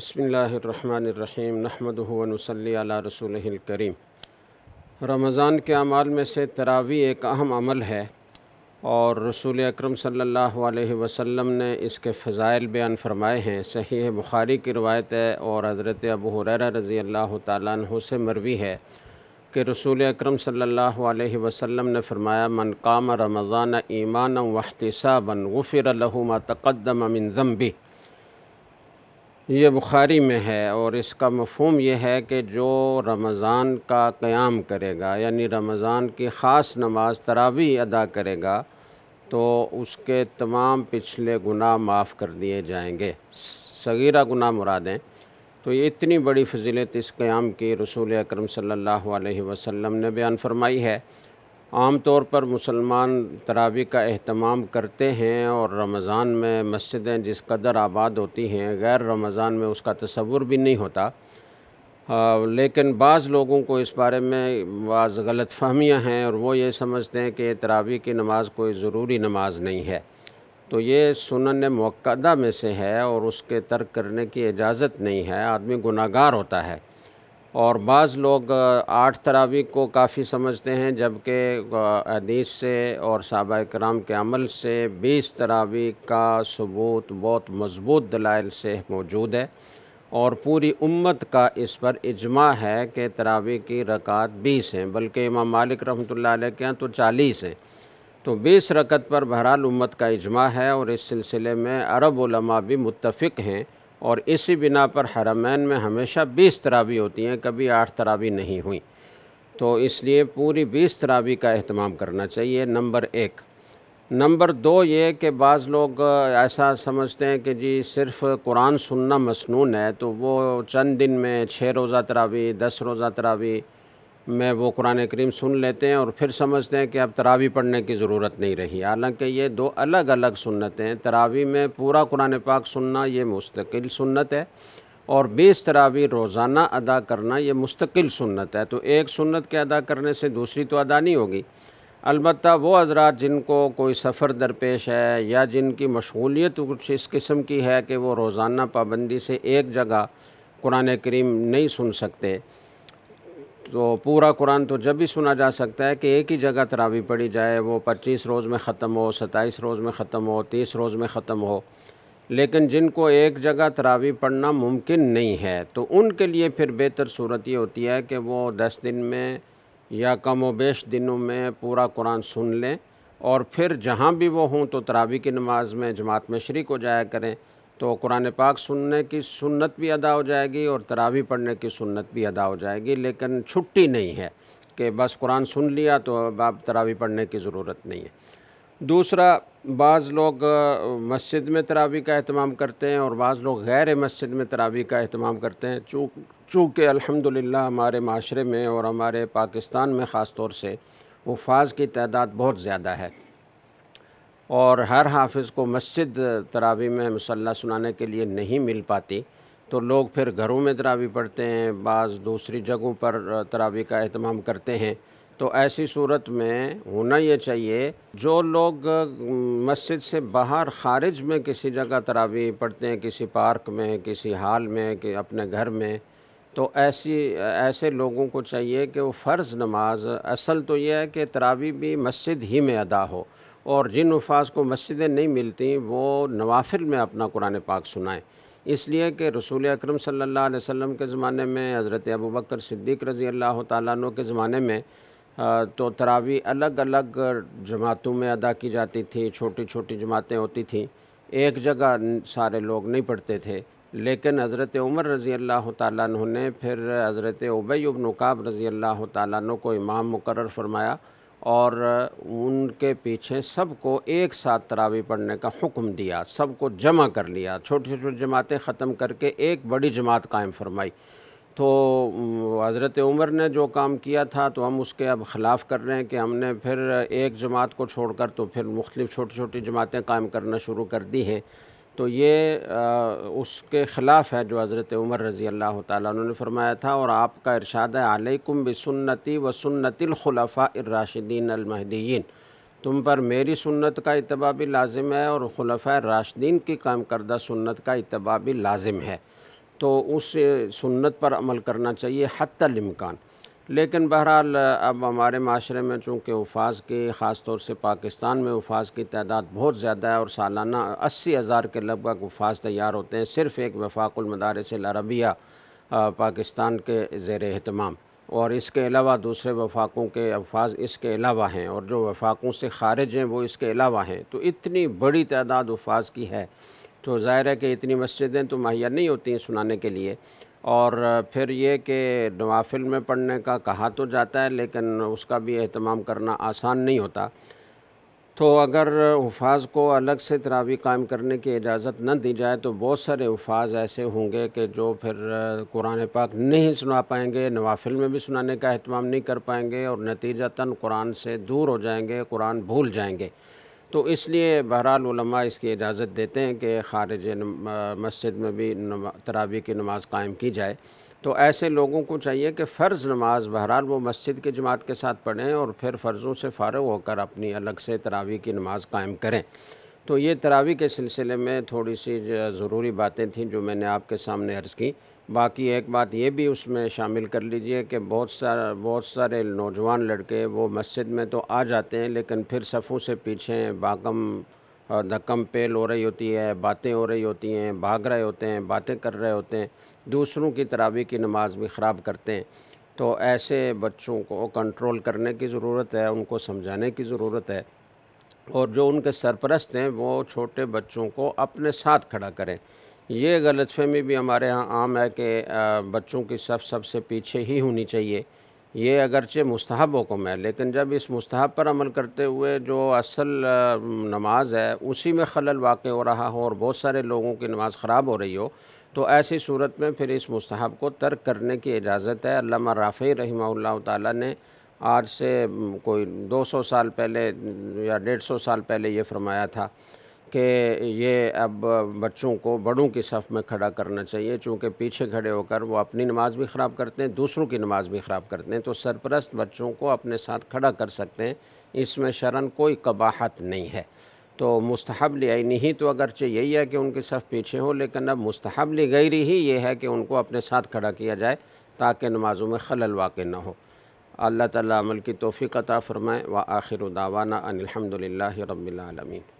बसमीम नहमदनसली रसूल करीम रमज़ान के अमाल में से तरावी एक अहम अमल है और रसूल अक्रम सम ने इसके फ़ज़ाइल बयान फरमाए हैं सही है बुखारी की रवायत है और हज़रत अबू हुरैरा रज़ी अल्लाह तु से मरवी है कि रसूल अक्रम सम ने फरमाया मन काम रमज़ान ईमान बन गफ़िर लहुमा तकदम अमिन ज़म्बी ये बुखारी में है और इसका मफहम यह है कि जो रमज़ान का क़्याम करेगा यानी रमज़ान की ख़ास नमाज तरावी अदा करेगा तो उसके तमाम पिछले गुनाह माफ़ कर दिए जाएंगे सगीरा गुनाह मुरादें तो ये इतनी बड़ी फजीलत इस क़्याम की रसूल अकरम सल्लल्लाहु अलैहि वसल्लम ने बयान फरमाई है आम तौर पर मुसलमान तरावी का अहतमाम करते हैं और रमज़ान में मस्जिदें जिस कदर आबाद होती हैं गैर रमज़ान में उसका तस्वुर भी नहीं होता आ, लेकिन बाज़ लोगों को इस बारे में बाज़ गलत फहमियाँ हैं और वो ये समझते हैं कि तरावी की नमाज कोई ज़रूरी नमाज नहीं है तो ये सुनन मक्दा में से है और उसके तर्क करने की इजाज़त नहीं है आदमी गुनागार होता है और बाज़ लोग आठ तरावी को काफ़ी समझते हैं जबकि हदीस से और सबा कराम के अमल से बीस तरावी का सबूत बहुत मज़बूत दलाइल से मौजूद है और पूरी उम्मत का इस पर इजमा है कि तरावी की रकात बीस हैं बल्कि इमाम मालिक रहमत के यहाँ तो चालीस हैं तो बीस रकत पर बहरहाल उम्मत का इजमा है और इस सिलसिले में अरब उलमा भी मुतफ़ हैं और इसी बिना पर हरमैन में हमेशा बीस तरावी होती हैं कभी आठ तरावी नहीं हुई तो इसलिए पूरी बीस तरावी का अहतमाम करना चाहिए नंबर एक नंबर दो ये कि बाज़ लोग ऐसा समझते हैं कि जी सिर्फ़ कुरान सुनना मसनून है तो वो चंद दिन में छः रोज़ा तरावी दस रोज़ा तरावी में वो कुरान करीम सुन लेते हैं और फिर समझते हैं कि अब तरावी पढ़ने की ज़रूरत नहीं रही हालांकि ये दो अलग अलग सुन्नतें हैं तरावी में पूरा कुरान पाक सुनना ये मुस्तकिल सुन्नत है और बीस तरावी रोज़ाना अदा करना ये मुस्तकिल सुन्नत है तो एक सुन्नत के अदा करने से दूसरी तो अदा नहीं होगी अलबत् वो हजरात जिनको कोई सफ़र दरपेश है या जिनकी मशगूलियत कुछ इस किस्म की है कि वो रोज़ाना पाबंदी से एक जगह कुरान करीम नहीं सुन सकते तो पूरा कुरान तो जब भी सुना जा सकता है कि एक ही जगह तरावी पढ़ी जाए वो पच्चीस रोज़ में ख़त्म हो सत्ताईस रोज़ में ख़त्म हो तीस रोज़ में ख़त्म हो लेकिन जिनको एक जगह तरावी पढ़ना मुमकिन नहीं है तो उनके लिए फिर बेहतर सूरत ये होती है कि वो दस दिन में या कम वेश दिनों में पूरा कुरान सुन लें और फिर जहाँ भी वो हों तो तरावी की नमाज में जमात में शर्क हो जाया करें तो कुरान पाक सुनने की सुन्नत भी अदा हो जाएगी और तरावी पढ़ने की सुन्नत भी अदा हो जाएगी लेकिन छुट्टी नहीं है कि बस कुरान सुन लिया तो अब आप तरावी पढ़ने की ज़रूरत नहीं है दूसरा बाज़ लोग मस्जिद में तरावी का अहतमाम करते हैं और बाज़ लोग गैर मस्जिद में तरावी का अहतमाम करते हैं चूँ चूँकि अलहमदिल्ला हमारे माशरे में और हमारे पाकिस्तान में ख़ास तौर से वफ़ाज की तादाद बहुत ज़्यादा है और हर हाफिज़ को मस्जिद तरावी में मसल्ला सुनाने के लिए नहीं मिल पाती तो लोग फिर घरों में तरावी पढ़ते हैं बाज़ दूसरी जगहों पर तरावी का अहतमाम करते हैं तो ऐसी सूरत में होना ये चाहिए जो लोग मस्जिद से बाहर ख़ारिज में किसी जगह तरावी पढ़ते हैं किसी पार्क में किसी हाल में कि अपने घर में तो ऐसी ऐसे लोगों को चाहिए कि वो फ़र्ज़ नमाज असल तो यह है कि तरावी भी मस्जिद ही में अदा हो और जिन अफाज को मस्जिदें नहीं मिलती वो नवाफिल में अपना कुरान पाक सुनाएं इसलिए कि रसूल अक्रम सम के ज़माने में हज़रत अबू बकर सिद्दीक रज़ी अल्लाह तु के ज़माने में तो तरावी अलग अलग जमातों में अदा की जाती थी छोटी छोटी जमातें होती थी एक जगह सारे लोग नहीं पढ़ते थे लेकिन हज़रत उमर रज़ी अल्लाह तु ने फिर हज़रत उबैबनकाब रज़ी अल्लाह तु को इमाम मुकर फरमाया और उनके पीछे सबको एक साथ तरावी पढ़ने का हुक्म दिया सबको जमा कर लिया छोटी छोटी जमातें ख़त्म करके एक बड़ी जमात कायम फरमाई तो हज़रत उमर ने जो काम किया था तो हम उसके अब ख़िलाफ़ कर रहे हैं कि हमने फिर एक जमात को छोड़कर तो फिर मुख्तलिफ़ छोटी छोटी जमातें कायम करना शुरू कर दी हैं तो ये आ, उसके ख़िलाफ़ है जो हज़रत उमर रज़ी अल्लाह ने फरमाया था और आपका इरशाद है आलकुम बसन्नति व सुन्नतिलखलफ़ा राशिदीन अलमहदीन तुम पर मेरी सुन्नत का इतबा भी लाजिम है और खलफ़ा राशदीन की काम करदा सुन्नत का इतबा भी लाजिम है तो उस सुन्नत पर अमल करना चाहिए हत्तल इम्कान लेकिन बहरहाल अब हमारे माशरे में चूँकि उफाज की ख़ास तौर से पाकिस्तान में उफाज की तादाद बहुत ज़्यादा है और सालाना अस्सी हज़ार के लगभग उफाज तैयार होते हैं सिर्फ़ एक वफाकुलमदारस अरबिया पाकिस्तान के ज़ेर अहतमाम और इसके अलावा दूसरे वफाकों के अफाज इसके अलावा हैं और जो वफाकों से खारिज हैं वो इसके अलावा हैं तो इतनी बड़ी तादाद उफाज की है तो ज़ाहिर है कि इतनी मस्जिदें तो मुहैया नहीं होती हैं सुनाने के लिए और फिर ये कि नवाफिल में पढ़ने का कहा तो जाता है लेकिन उसका भी अहतमाम करना आसान नहीं होता तो अगर उफाज को अलग से तरावी कायम करने की इजाज़त न दी जाए तो बहुत सारे उफाज ऐसे होंगे कि जो फिर कुरान पाक नहीं सुना पाएंगे नवाफिल में भी सुनाने का अहतमाम नहीं कर पाएंगे और नतीजतन कुरान से दूर हो जाएंगे कुरान भूल जाएंगे तो इसलिए बहरहाल इसकी इजाज़त देते हैं कि खारज मस्जिद में भी तरावी की नमाज़ कायम की जाए तो ऐसे लोगों को चाहिए कि फ़र्ज़ नमाज बहरहाल वो मस्जिद की जमात के साथ पढ़ें और फिर फ़र्ज़ों से फ़ारग होकर अपनी अलग से तरावी की नमाज़ कायम करें तो ये तरावी के सिलसिले में थोड़ी सी ज़रूरी बातें थीं जो मैंने आपके सामने अर्ज़ की बाकी एक बात ये भी उसमें शामिल कर लीजिए कि बहुत सारा बहुत सारे नौजवान लड़के वो मस्जिद में तो आ जाते हैं लेकिन फिर सफ़ों से पीछे बाकम धक्कम धक्म पेल हो रही होती है बातें हो रही होती हैं भाग रहे होते हैं बातें कर रहे होते हैं दूसरों की तरावी की नमाज भी ख़राब करते हैं तो ऐसे बच्चों को कंट्रोल करने की ज़रूरत है उनको समझाने की ज़रूरत है और जो उनके सरपरस्त हैं वो छोटे बच्चों को अपने साथ खड़ा करें ये गलतफहमी भी हमारे यहाँ आम है कि बच्चों की सब सबसे पीछे ही होनी चाहिए ये अगरचे मुस्तहब हुक्म है लेकिन जब इस मुस्तहब पर अमल करते हुए जो असल नमाज है उसी में खलल वाक़ हो रहा हो और बहुत सारे लोगों की नमाज ख़राब हो रही हो तो ऐसी सूरत में फिर इस मुस्तहब को तर्क करने की इजाज़त है अल्लामा राफ़ी रही ताला ने आज से कोई 200 साल पहले या 150 साल पहले ये फरमाया था कि ये अब बच्चों को बड़ों की सफ़ में खड़ा करना चाहिए चूँकि पीछे खड़े होकर वो अपनी नमाज भी ख़राब करते हैं दूसरों की नमाज भी ख़राब करते हैं तो सरपरस्त बच्चों को अपने साथ खड़ा कर सकते हैं इसमें शरण कोई कबाहत नहीं है तो मुस्तहब आई नहीं तो अगरचे यही है कि उनके सफ़ पीछे हो लेकिन अब मुस्तहब ली गई ही ये है कि उनको अपने साथ खड़ा किया जाए ताकि नमाजों में खलल वाक़ न हो अल्लाह ताला अमल की तोफ़ी अता फ़रमाएँ व आखिर दावाना अनिलहमदिल्ला रबालमीन